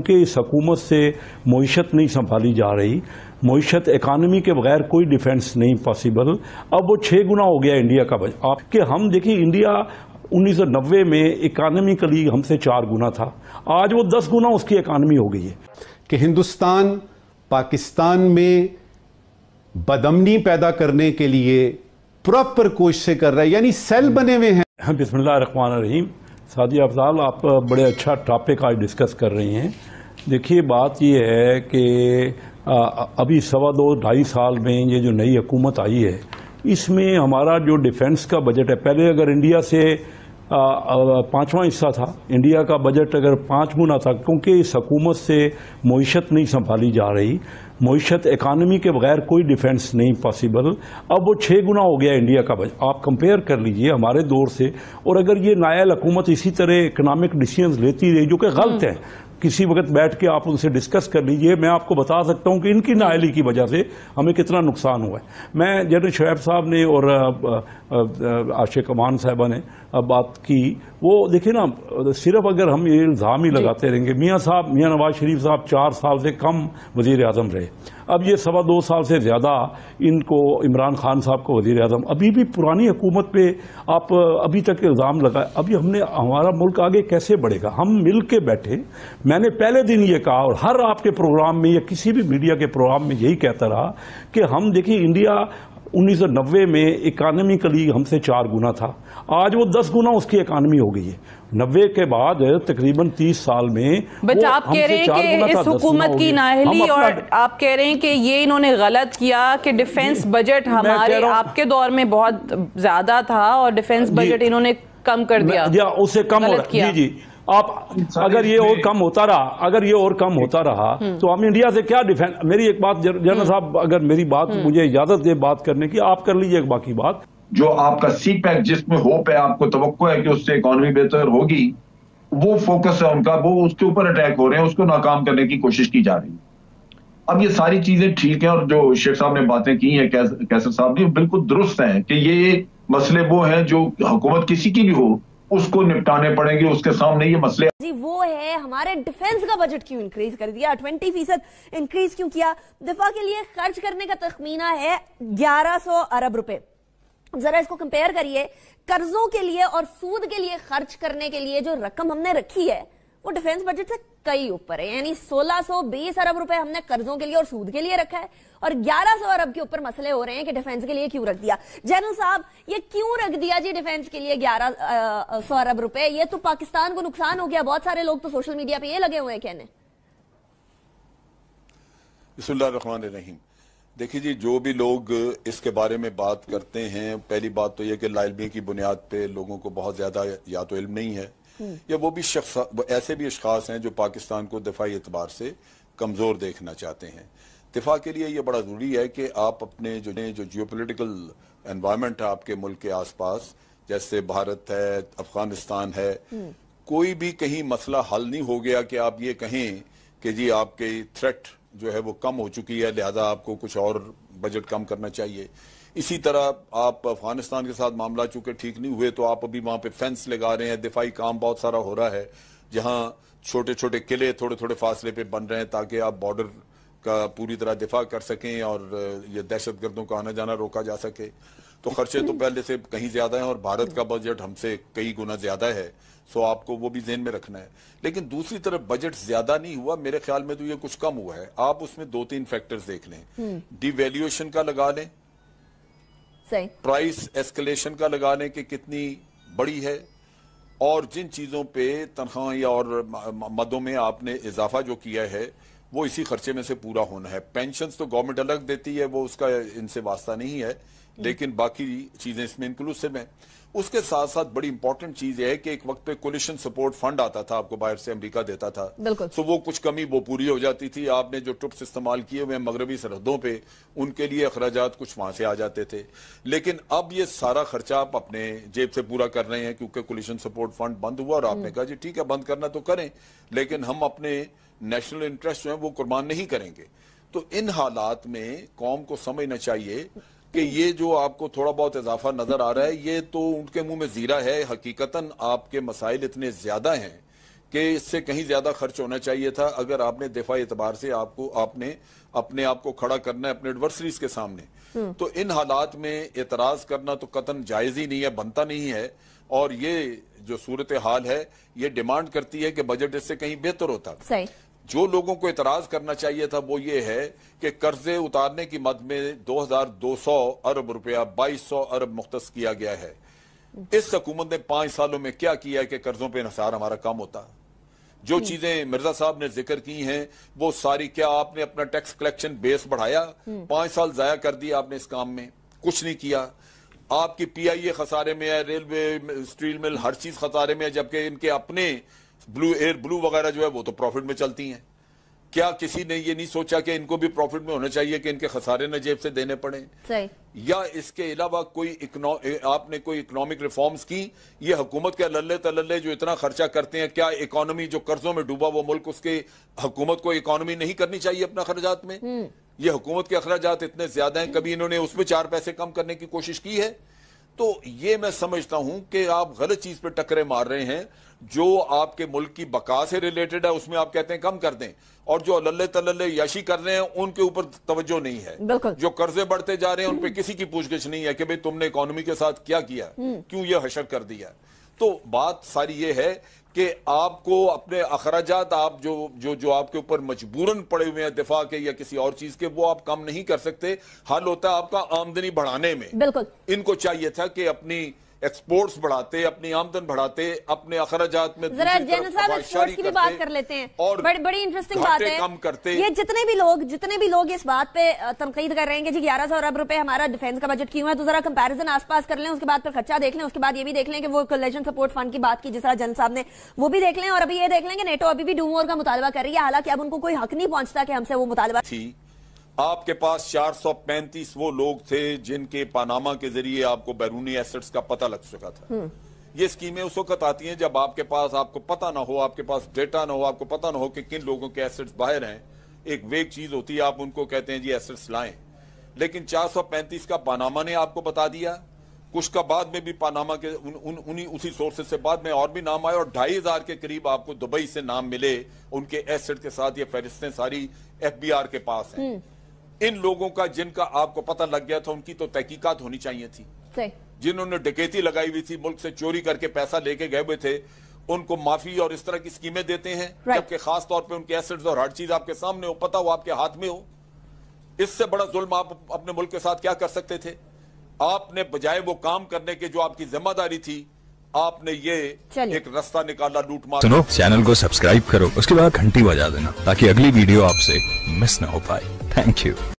क्योंकि इस हकूमत से मीशत नहीं संभाली जा रही मीशत इकानमी के बगैर कोई डिफेंस नहीं पॉसिबल अब वो छः गुना हो गया इंडिया का बजट आपके हम देखिए इंडिया 1990 में इकानमिकली हमसे चार गुना था आज वो दस गुना उसकी इकानमी हो गई है कि हिंदुस्तान पाकिस्तान में बदमनी पैदा करने के लिए प्रॉपर कोशिशें कर रहा है यानी सेल बने हुए हैं हाँ, बिस्मिल्लाह रहीम सादिया अफजाल आप बड़े अच्छा टॉपिक आज डिस्कस कर रही हैं देखिए बात यह है कि अभी सवा दो ढाई साल में ये जो नई हुकूमत आई है इसमें हमारा जो डिफेंस का बजट है पहले अगर इंडिया से पाँचवा हिस्सा था इंडिया का बजट अगर पाँच गुना था क्योंकि इस हकूमत से मीशत नहीं संभाली जा रही मीशत इकानमी के बगैर कोई डिफेंस नहीं पॉसिबल अब वो छः गुना हो गया इंडिया का बजट आप कंपेयर कर लीजिए हमारे दौर से और अगर ये नायल हकूमत इसी तरह इकनॉमिक डिसीजन लेती रही जो कि गलत है किसी वक्त बैठ के आप उनसे डिस्कस कर लीजिए मैं आपको बता सकता हूँ कि इनकी नाइली की वजह से हमें कितना नुकसान हुआ है मैं जनरल शुएब साहब ने और आशे कमान साहबा ने बात की वो देखिए ना सिर्फ अगर हम ये इल्ज़ाम ही लगाते रहेंगे मियाँ साहब मियाँ नवाज शरीफ साहब चार साल से कम वजीर अजम रहे अब ये सवा दो साल से ज़्यादा इनको इमरान खान साहब को वजीर अजम अभी भी पुरानी हुकूमत पे आप अभी तक इल्ज़ाम लगाए अभी हमने हमारा मुल्क आगे कैसे बढ़ेगा हम मिल के बैठे मैंने पहले दिन ये कहा और हर आपके प्रोग्राम में या किसी भी मीडिया के प्रोग्राम में यही कहता रहा कि हम देखिए इंडिया 1990 में इकानमिकली हमसे चार गुना था आज वो दस गुना उसकी इकानमी हो गई है नब्बे के बाद तकरीबन तीस साल में बट आप कह रहे हैं कि इस हुकूमत की नाहली और आप कह रहे हैं कि ये इन्होंने गलत किया कि डिफेंस बजट हमारे आपके दौर में बहुत ज्यादा था और डिफेंस बजट इन्होंने कम कर दिया या उससे कम हो रहा जी जी आप अगर ये और कम होता रहा अगर ये और कम होता रहा हम्म। तो हम इंडिया से क्या डिफेंड मेरी एक बात जनरल हम्म। साहब अगर मेरी बात हम्म। मुझे इजाजत दे बात करने की आप कर लीजिए एक बाकी बात जो आपका सी पैक जिसमें होप है आपको तो है कि उससे इकोनॉमी बेहतर होगी वो फोकस है उनका वो उसके ऊपर अटैक हो रहे हैं उसको नाकाम करने की कोशिश की जा रही है अब ये सारी चीजें ठीक है और जो शेख साहब ने बातें की हैं कैसर साहब ने बिल्कुल दुरुस्त हैं कि ये मसले वो हैं जो हुकूमत किसी की भी हो उसको निपटाने पड़ेंगे उसके सामने ये मसले जी वो है हमारे डिफेंस का बजट क्यों इंक्रीज कर दिया ट्वेंटी फीसद इंक्रीज क्यों किया दिफा के लिए खर्च करने का तखमीना है ग्यारह सौ अरब रुपए जरा इसको कंपेयर करिए कर्जों के लिए और सूद के लिए खर्च करने के लिए जो रकम हमने रखी है वो डिफेंस बजट से कई ऊपर है यानी 1620 अरब रुपए हमने कर्जों के लिए और सूद के लिए रखा है और 1100 अरब के ऊपर मसले हो रहे हैं कि डिफेंस के लिए क्यों रख दिया जनरल साहब ये क्यों रख दिया जी डिफेंस के लिए 1100 अरब रुपए ये तो पाकिस्तान को नुकसान हो गया बहुत सारे लोग तो सोशल मीडिया पे ये लगे हुए हैं कहने देखिए जी जो भी लोग इसके बारे में बात करते हैं पहली बात तो यह कि लाइलमी की बुनियाद पे लोगों को बहुत ज्यादा या तो इल्म नहीं है या वो भी शख्स ऐसे भी अशास हैं जो पाकिस्तान को दफाई एतबार से कमज़ोर देखना चाहते हैं दिफा के लिए यह बड़ा ज़रूरी है कि आप अपने जो जो जियो पोलिटिकल एनवायरमेंट है आपके मुल्क के आस पास जैसे भारत है अफगानिस्तान है कोई भी कहीं मसला हल नहीं हो गया कि आप ये कहें कि जी आपके थ्रेट जो है वो कम हो चुकी है लिहाजा आपको कुछ और बजट कम करना चाहिए इसी तरह आप अफगानिस्तान के साथ मामला चूंकि ठीक नहीं हुए तो आप अभी वहां पे फेंस लगा रहे हैं दिफाई काम बहुत सारा हो रहा है जहां छोटे छोटे किले थोड़े थोड़े फासले पे बन रहे हैं ताकि आप बॉर्डर का पूरी तरह दिफा कर सकें और ये दहशत गर्दों का आना जाना रोका जा सके तो खर्चे तो पहले से कहीं ज्यादा हैं और भारत का बजट हमसे कई गुना ज्यादा है सो आपको वो भी जेन में रखना है लेकिन दूसरी तरफ बजट ज्यादा नहीं हुआ मेरे ख्याल में तो ये कुछ कम हुआ है आप उसमें दो तीन फैक्टर्स देख लें डिवेल्यूएशन हम्म। का लगा लें प्राइस एस्केलेशन का लगा लें कि कितनी बड़ी है और जिन चीजों पे तनख्वाह या और मदों में आपने इजाफा जो किया है वो इसी खर्चे में से पूरा होना है पेंशन तो गवर्नमेंट अलग देती है वो उसका इनसे वास्ता नहीं है लेकिन बाकी चीजें इसमें इंक्लूसिव है उसके साथ साथ बड़ी इंपॉर्टेंट चीज है कि एक वक्त पे कोलिशन सपोर्ट फंड आता था आपको बाहर से अमेरिका देता था तो वो कुछ कमी वो पूरी हो जाती थी आपने जो ट्रुप्स इस्तेमाल किए हुए मगरबी सरहदों पे उनके लिए अखराज कुछ वहां से आ जाते थे लेकिन अब ये सारा खर्चा आप अपने जेब से पूरा कर रहे हैं क्योंकि कोलिशन सपोर्ट फंड बंद हुआ और आपने हम्म। कहा जी ठीक है बंद करना तो करें लेकिन हम अपने नेशनल इंटरेस्ट जो है वो कुर्बान नहीं करेंगे तो इन हालात में कौम को समझना चाहिए कि ये जो आपको थोड़ा बहुत इजाफा नजर आ रहा है ये तो उनके मुंह में जीरा है हकीकता आपके मसाइल इतने ज्यादा हैं कि इससे कहीं ज्यादा खर्च होना चाहिए था अगर आपने दफा एतबार से आपको आपने अपने आप को खड़ा करना है अपने एडवर्सरीज के सामने हम्म। तो इन हालात में एतराज करना तो कतन जायज ही नहीं है बनता नहीं है और ये जो सूरत हाल है ये डिमांड करती है कि बजट इससे कहीं बेहतर होता जो लोगों को एतराज करना चाहिए था वो ये है कि कर्जे उतारने की मद में 2200 अरब रुपया 2200 अरब मुख्त किया गया है इस हकूमत ने पांच सालों में क्या किया है कि कर्जों पर इसार हमारा कम होता जो चीजें मिर्जा साहब ने जिक्र की हैं वो सारी क्या आपने अपना टैक्स कलेक्शन बेस बढ़ाया हम्म। पांच साल जाया कर दिया आपने इस काम में कुछ नहीं किया आपकी पी आई ए खसारे में है रेलवे स्टील मिल हर चीज खसारे में है जबकि इनके अपने ब्लू एयर ब्लू वगैरह जो है वो तो प्रॉफिट में चलती हैं क्या किसी ने ये नहीं सोचा कि इनको भी प्रॉफिट में होना चाहिए कि इनके खसारे न जेब से देने पड़े या इसके अलावा कोई आपने कोई इकोनॉमिक रिफॉर्म्स की ये हुकूमत के लल्ले तल्ले जो इतना खर्चा करते हैं क्या इकोनॉमी जो कर्जों में डूबा वो मुल्क उसके हुकूमत को इकोनॉमी नहीं करनी चाहिए अपना खर्जात में हम्म। ये हुकूमत के अखराजात इतने ज्यादा हैं कभी इन्होंने उसमें चार पैसे कम करने की कोशिश की है तो ये मैं समझता हूं कि आप गलत चीज पर टकरे मार रहे हैं जो आपके मुल्क की बका से रिलेटेड है उसमें आप कहते हैं कम कर दें और जो लल्ले तल्ले याशी कर रहे हैं उनके ऊपर तवज्जो नहीं है जो कर्जे बढ़ते जा रहे हैं उन पर हम्म। किसी की पूछगिछ नहीं है कि भाई तुमने इकोनॉमी के साथ क्या किया हम्म। क्यों यह हशर कर दिया तो बात सारी ये है कि आपको अपने अखराज आप जो जो जो आपके ऊपर मजबूरन पड़े हुए हैं दिफा के या किसी और चीज के वो आप कम नहीं कर सकते हल होता है आपका आमदनी बढ़ाने में बिल्कुल इनको चाहिए था कि अपनी एक्सपोर्ट्स बढ़ाते अपनी आमदन बढ़ाते अपने अखराज में एक्सपोर्ट्स की भी बात कर लेते हैं और बड़ी बड़ी इंटरेस्टिंग बात है कम करते ये जितने भी लोग जितने भी लोग इस बात पे तनकीद कर रहे हैं कि जी ग्यारह सौ अरब रुपए हमारा डिफेंस का बजट क्यों है तो जरा कंपेरिजन आसपास कर लें उसके बाद फिर खर्चा देख लें उसके बाद ये भी देख लें कि वो कलेजन सपोर्ट फंड की बात की जिस तरह जन साहब ने वो भी देख लें और अभी ये देख लें कि नेटो अभी भी डूमोर का मुतालबा कर रही है हालांकि अब उनको कोई हक नहीं पहुंचता कि हमसे वो मुतालबा आपके पास 435 वो लोग थे जिनके पानामा के जरिए आपको बैरूनी एसेट्स का पता लग चुका था हम्म। ये स्कीमें उस वक्त आती हैं जब आपके पास आपको पता ना हो आपके पास डेटा ना हो आपको पता ना हो कि किन लोगों के एसेट्स बाहर हैं एक वेग चीज होती है आप उनको कहते हैं जी एसेट्स लाएं लेकिन 435 का पानामा ने आपको बता दिया कुछ का बाद में भी पानामा के उन, उन, उन्हीं उसी सोर्सेज से बाद में और भी नाम आए और ढाई हजार के करीब आपको दुबई से नाम मिले उनके एसेट के साथ ये फहरिस्तें सारी आर के पास हैं हम्म। इन लोगों का जिनका आपको पता लग गया था उनकी तो तहकीकत होनी चाहिए थी जिन्होंने डकैती लगाई हुई थी मुल्क से चोरी करके पैसा लेके गए हुए थे उनको माफी और इस तरह की स्कीमें देते हैं right. जबकि खास तौर पे उनके एसेट्स और हर चीज आपके सामने हो पता हो आपके हाथ में हो इससे बड़ा जुल्म आप अपने मुल्क के साथ क्या कर सकते थे आपने बजाय वो काम करने के जो आपकी जिम्मेदारी थी आपने ये एक रास्ता निकाला लूट मार सुनो चैनल को सब्सक्राइब करो उसके बाद घंटी बजा देना ताकि अगली वीडियो आपसे मिस ना हो पाए थैंक यू